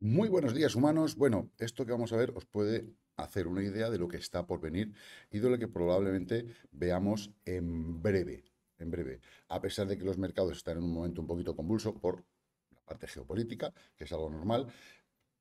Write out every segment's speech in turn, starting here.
Muy buenos días humanos. Bueno, esto que vamos a ver os puede hacer una idea de lo que está por venir y de lo que probablemente veamos en breve. En breve. A pesar de que los mercados están en un momento un poquito convulso por la parte geopolítica, que es algo normal,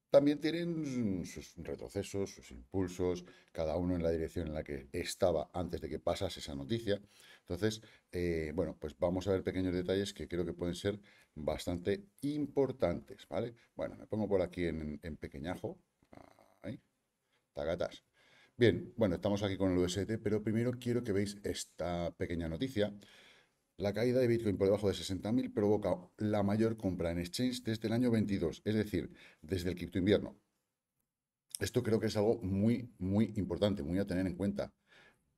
también tienen sus retrocesos, sus impulsos, cada uno en la dirección en la que estaba antes de que pasase esa noticia. Entonces, eh, bueno, pues vamos a ver pequeños detalles que creo que pueden ser bastante importantes, ¿vale? Bueno, me pongo por aquí en, pequeñajo. Ahí. Tagatas. Bien, bueno, estamos aquí con el UST, pero primero quiero que veáis esta pequeña noticia la caída de Bitcoin por debajo de 60.000 provoca la mayor compra en exchange desde el año 22, es decir, desde el cripto invierno. Esto creo que es algo muy, muy importante, muy a tener en cuenta.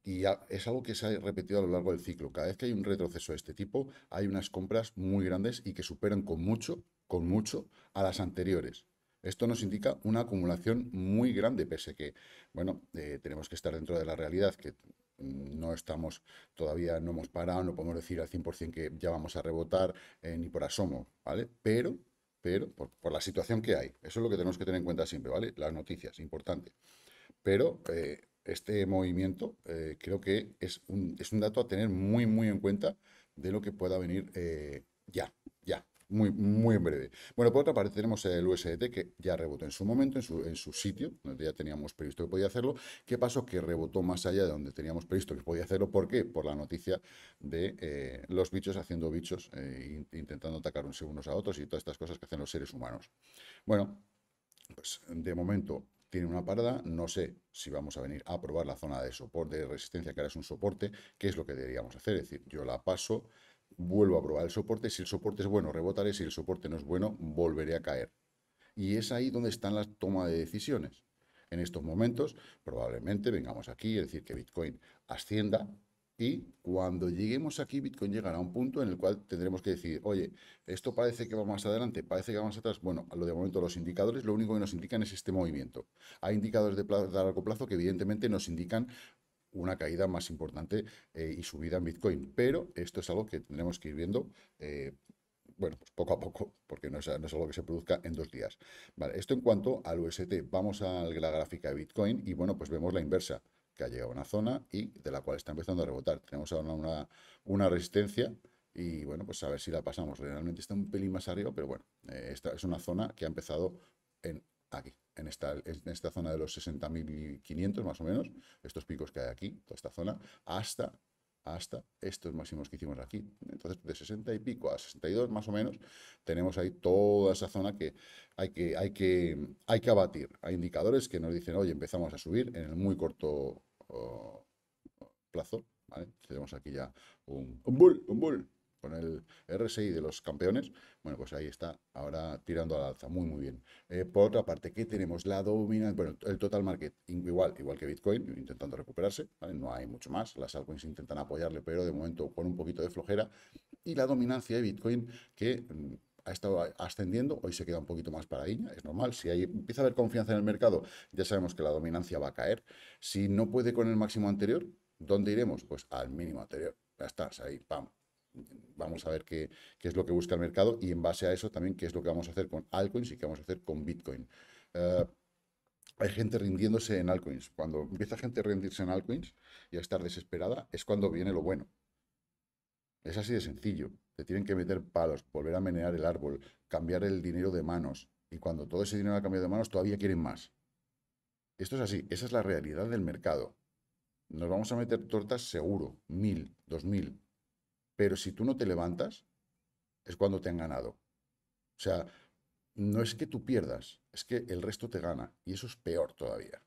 Y es algo que se ha repetido a lo largo del ciclo. Cada vez que hay un retroceso de este tipo, hay unas compras muy grandes y que superan con mucho, con mucho, a las anteriores. Esto nos indica una acumulación muy grande, pese que, bueno, eh, tenemos que estar dentro de la realidad, que no estamos todavía, no hemos parado, no podemos decir al 100% que ya vamos a rebotar eh, ni por asomo, ¿vale? Pero, pero, por, la situación que hay, eso es lo que tenemos que tener en cuenta siempre, ¿vale? Las noticias, importante. Pero eh, este movimiento eh, creo que es un, es un, dato a tener muy, muy en cuenta de lo que pueda venir ya muy, muy en breve. Bueno, por otra parte tenemos el USDT que ya rebotó en su momento, en su, sitio, donde ya teníamos previsto que podía hacerlo. ¿Qué pasó? Que rebotó más allá de donde teníamos previsto que podía hacerlo. ¿Por qué? Por la noticia de eh, los bichos haciendo bichos, eh, intentando atacar unos a otros y todas estas cosas que hacen los seres humanos. Bueno, pues de momento tiene una parada, no sé si vamos a venir a probar la zona de soporte, de resistencia, que ahora es un soporte, qué es lo que deberíamos hacer, es decir, yo la paso, vuelvo a probar el soporte, si el soporte es bueno rebotaré, si el soporte no es bueno volveré a caer. Y es ahí donde están las tomas de decisiones. En estos momentos probablemente vengamos aquí, es decir, que Bitcoin ascienda y cuando lleguemos aquí Bitcoin llegará a un punto en el cual tendremos que decir, oye, esto parece que va más adelante, parece que va más atrás. Bueno, a lo de momento los indicadores lo único que nos indican es este movimiento. Hay indicadores de largo plazo que evidentemente nos indican una caída más importante eh, y subida en Bitcoin. Pero esto es algo que tendremos que ir viendo. Eh, bueno, pues poco a poco, porque no es, algo que se produzca en dos días. esto en cuanto al UST. Vamos a la gráfica de Bitcoin y bueno, pues vemos la inversa, que ha llegado a una zona y de la cual está empezando a rebotar. Tenemos ahora una, resistencia y bueno, pues a ver si la pasamos. Realmente está un pelín más arriba, pero bueno, eh, esta es una zona que ha empezado en aquí, en esta, en esta zona de los 60.500 más o menos, estos picos que hay aquí, toda esta zona, hasta, hasta estos máximos que hicimos aquí. Entonces, de 60 y pico a 62 más o menos, tenemos ahí toda esa zona que hay que, hay que, hay que abatir. Hay indicadores que nos dicen, oye, empezamos a subir en el muy corto oh, plazo. Tenemos aquí ya un, un bull, un bull, con el RSI de los campeones, bueno, pues ahí está, ahora tirando al alza, muy, muy bien. Eh, por otra parte, ¿qué tenemos? La dominancia, bueno, el total market, igual, igual que Bitcoin, intentando recuperarse, No hay mucho más, las altcoins intentan apoyarle, pero de momento con un poquito de flojera. Y la dominancia de Bitcoin, que mm, ha estado ascendiendo, hoy se queda un poquito más para paradiña, es normal, si ahí empieza a haber confianza en el mercado, ya sabemos que la dominancia va a caer. Si no puede con el máximo anterior, ¿dónde iremos? Pues al mínimo anterior, ya está, ahí, pam, vamos a ver qué, es lo que busca el mercado y en base a eso también qué es lo que vamos a hacer con altcoins y qué vamos a hacer con Bitcoin. Eh, hay gente rindiéndose en altcoins. Cuando empieza gente a rendirse en altcoins y a estar desesperada, es cuando viene lo bueno. Es así de sencillo. Te tienen que meter palos, volver a menear el árbol, cambiar el dinero de manos. Y cuando todo ese dinero ha cambiado de manos, todavía quieren más. Esto es así. Esa es la realidad del mercado. Nos vamos a meter tortas seguro. Mil, dos mil, pero si tú no te levantas, es cuando te han ganado. O sea, no es que tú pierdas, es que el resto te gana. Y eso es peor todavía,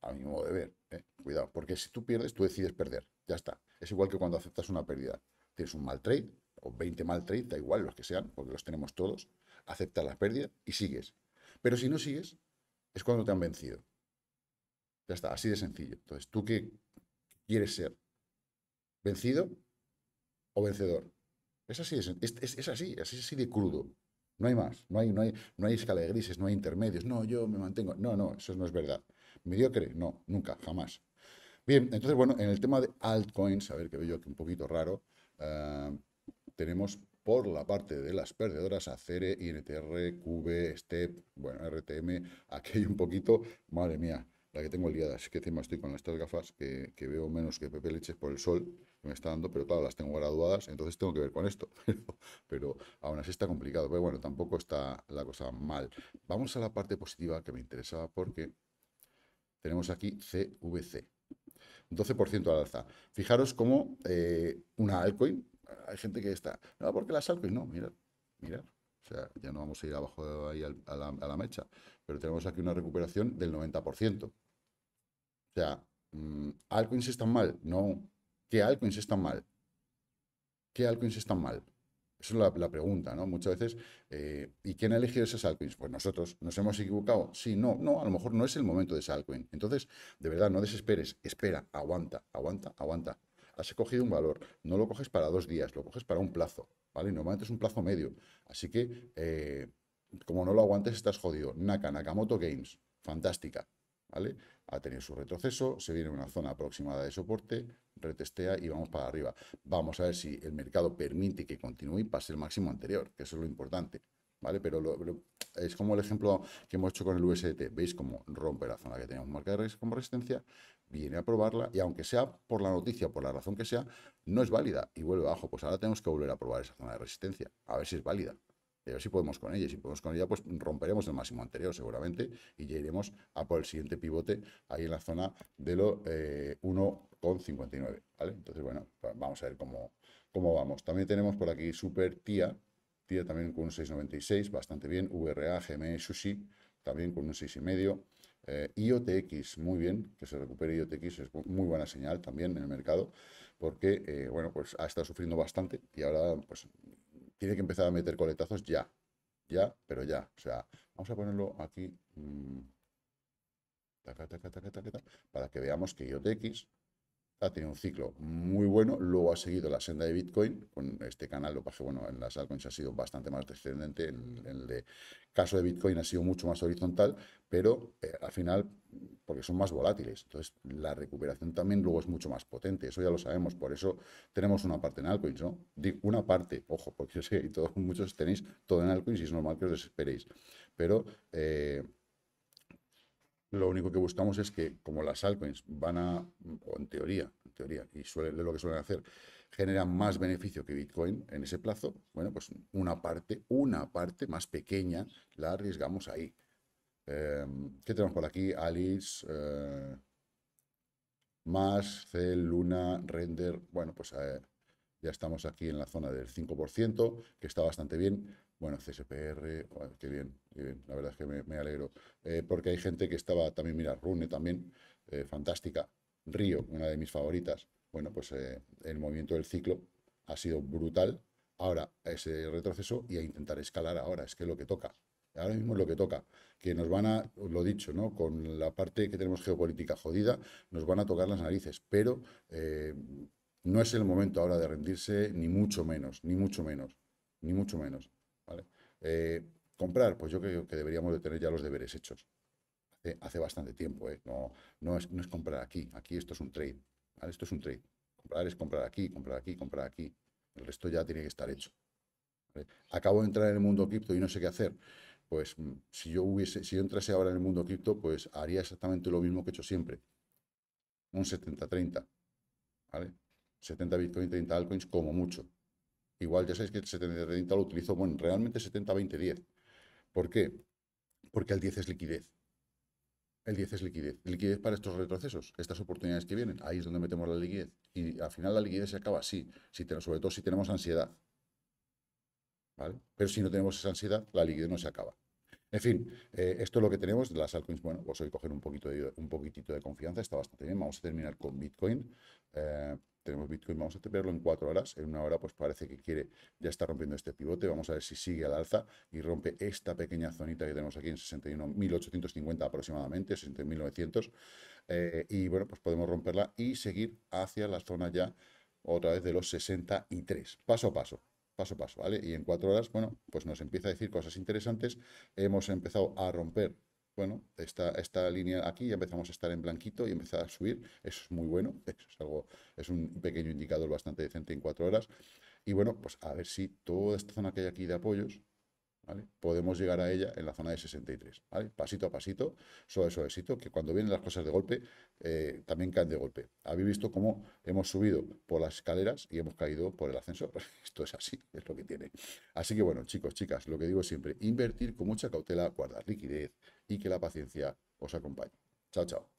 a mi modo de ver. ¿eh? Cuidado, porque si tú pierdes, tú decides perder. Ya está. Es igual que cuando aceptas una pérdida. Tienes un mal trade, o 20 mal trade, da igual los que sean, porque los tenemos todos. Aceptas la pérdida y sigues. Pero si no sigues, es cuando te han vencido. Ya está, así de sencillo. Entonces, ¿tú que quieres ser? ¿Vencido o vencedor. Es así, es, así, es así de crudo. No hay más, no hay, no, hay, no hay escala de grises, no hay intermedios. No, yo me mantengo. No, no, eso no es verdad. ¿Mediocre? No, nunca, jamás. Bien, entonces, bueno, en el tema de altcoins, a ver que veo yo que un poquito raro, ah, tenemos por la parte de las perdedoras a INTR, QV, STEP, bueno, RTM, aquí hay un poquito, madre mía, la que tengo liada, es que encima estoy con estas gafas que, que veo menos que Pepe Leches por el sol me está dando, pero claro, las tengo graduadas, entonces tengo que ver con esto. Pero, pero aún así está complicado. Pero bueno, tampoco está la cosa mal. Vamos a la parte positiva que me interesaba porque tenemos aquí CVC. 12% al alza. Fijaros cómo eh, una altcoin, hay gente que está, no, porque las altcoins, no, mira, mirad. O sea, ya no vamos a ir abajo de ahí a la, a la mecha, pero tenemos aquí una recuperación del 90%. O sea, mm, ¿altcoins están mal? No, ¿qué altcoins están mal? ¿Qué altcoins están mal? Esa es la, pregunta, ¿no? Muchas veces, eh, ¿y quién ha elegido esas altcoins? Pues nosotros, ¿nos hemos equivocado? Sí, no, no, a lo mejor no es el momento de esa altcoin. Entonces, de verdad, no desesperes, espera, aguanta, aguanta, aguanta. Has cogido un valor, no lo coges para dos días, lo coges para un plazo, ¿vale? Normalmente es un plazo medio. Así que, eh, como no lo aguantes, estás jodido. Naka, Nakamoto Games, fantástica, ¿vale? ha tenido su retroceso, se viene una zona aproximada de soporte, retestea y vamos para arriba. Vamos a ver si el mercado permite que continúe y pase el máximo anterior, que eso es lo importante. ¿Vale? Pero es como el ejemplo que hemos hecho con el USDT. ¿Veis cómo rompe la zona que tenemos, marcada como resistencia? Viene a probarla y aunque sea por la noticia, por la razón que sea, no es válida y vuelve abajo. Pues ahora tenemos que volver a probar esa zona de resistencia, a ver si es válida a ver si podemos con ella. Y si podemos con ella, pues romperemos el máximo anterior seguramente y ya iremos a por el siguiente pivote ahí en la zona de lo 1,59. Eh, ¿vale? Entonces, bueno, vamos a ver cómo, cómo vamos. También tenemos por aquí Super Tía. Tía también con un 6,96, bastante bien. VRA, GME, Sushi también con un 6,5. Eh, IOTX, muy bien, que se recupere IOTX, es muy buena señal también en el mercado, porque, eh, bueno, pues ha estado sufriendo bastante y ahora, pues, tiene que empezar a meter coletazos ya. Ya, pero ya. O sea, vamos a ponerlo aquí. Mm, para que veamos que IOTX ha tenido un ciclo muy bueno, luego ha seguido la senda de Bitcoin, con este canal, lo que bueno, en las altcoins ha sido bastante más descendente, en, el caso de Bitcoin ha sido mucho más horizontal, pero eh, al final, porque son más volátiles, entonces la recuperación también luego es mucho más potente, eso ya lo sabemos, por eso tenemos una parte en altcoins, ¿no? una parte, ojo, porque yo sé, y todos, muchos tenéis todo en altcoins y es normal que os desesperéis, pero... Eh, lo único que buscamos es que, como las altcoins van a, o en teoría, en teoría, y suele, lo que suelen hacer, generan más beneficio que Bitcoin en ese plazo, bueno, pues una parte, una parte más pequeña la arriesgamos ahí. Em, ¿Qué tenemos por aquí? Alice, eh, Más, C, Luna, Render. Bueno, pues eh, ya estamos aquí en la zona del 5%, que está bastante bien. Bueno, CSPR, qué bien, qué la verdad es que me, alegro. Eh, porque hay gente que estaba también, mira, Rune también, eh, fantástica, Río, una de mis favoritas. Bueno, pues eh, el movimiento del ciclo ha sido brutal. Ahora, ese retroceso y a intentar escalar ahora, es que es lo que toca. Ahora mismo es lo que toca, que nos van a, lo dicho, ¿no? con la parte que tenemos geopolítica jodida, nos van a tocar las narices, pero no es el momento ahora de rendirse, ni mucho menos, ni mucho menos, ni mucho menos. Eh, comprar, pues yo creo que deberíamos de tener ya los deberes hechos. Hace, bastante tiempo, ¿eh? no, no, es, comprar aquí, aquí esto es un trade. Esto es un trade. Comprar es comprar aquí, comprar aquí, comprar aquí. El resto ya tiene que estar hecho. Acabo de entrar en el mundo cripto y no sé qué hacer. Pues mm, si yo hubiese, si yo entrase ahora en el mundo cripto, pues haría exactamente lo mismo que he hecho siempre. Un 70-30. ¿Vale? 70 Bitcoin, 30 altcoins como mucho. Igual ya sabéis que el 70-30 lo utilizo, bueno, realmente 70-20-10. ¿Por qué? Porque el 10 es liquidez. El 10 es liquidez. Liquidez para estos retrocesos, estas oportunidades que vienen. Ahí es donde metemos la liquidez. Y al final la liquidez se acaba sí. sobre todo si tenemos ansiedad. ¿Vale? Pero si no tenemos esa ansiedad, la liquidez no se acaba. En fin, eh, esto es lo que tenemos de las altcoins. Bueno, voy pues a coger un, poquito un poquitito de confianza está bastante bien. Vamos a terminar con Bitcoin. Eh, tenemos Bitcoin, vamos a verlo en cuatro horas. En una hora, pues parece que quiere, ya está rompiendo este pivote. Vamos a ver si sigue al alza y rompe esta pequeña zonita que tenemos aquí en 61.850 aproximadamente, 60.900. Eh, y bueno, pues podemos romperla y seguir hacia la zona ya otra vez de los 63. Paso a paso paso a paso, ¿vale? Y en cuatro horas, bueno, pues nos empieza a decir cosas interesantes. Hemos empezado a romper bueno, esta, esta línea aquí ya empezamos a estar en blanquito y empezar a subir. Eso es muy bueno, eso es, algo, es un pequeño indicador bastante decente en cuatro horas. Y bueno, pues a ver si toda esta zona que hay aquí de apoyos, Podemos llegar a ella en la zona de 63, Pasito a pasito, suave suavecito, que cuando vienen las cosas de golpe, eh, también caen de golpe. Habéis visto cómo hemos subido por las escaleras y hemos caído por el ascensor. Esto es así, es lo que tiene. Así que bueno, chicos, chicas, lo que digo siempre, invertir con mucha cautela, guardar liquidez y que la paciencia os acompañe. Chao, chao.